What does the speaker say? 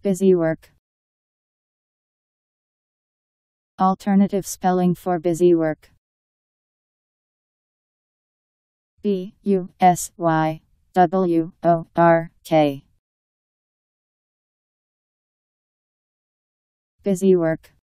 Busy work. Alternative spelling for busy work. B U S Y W O R K. Busy work.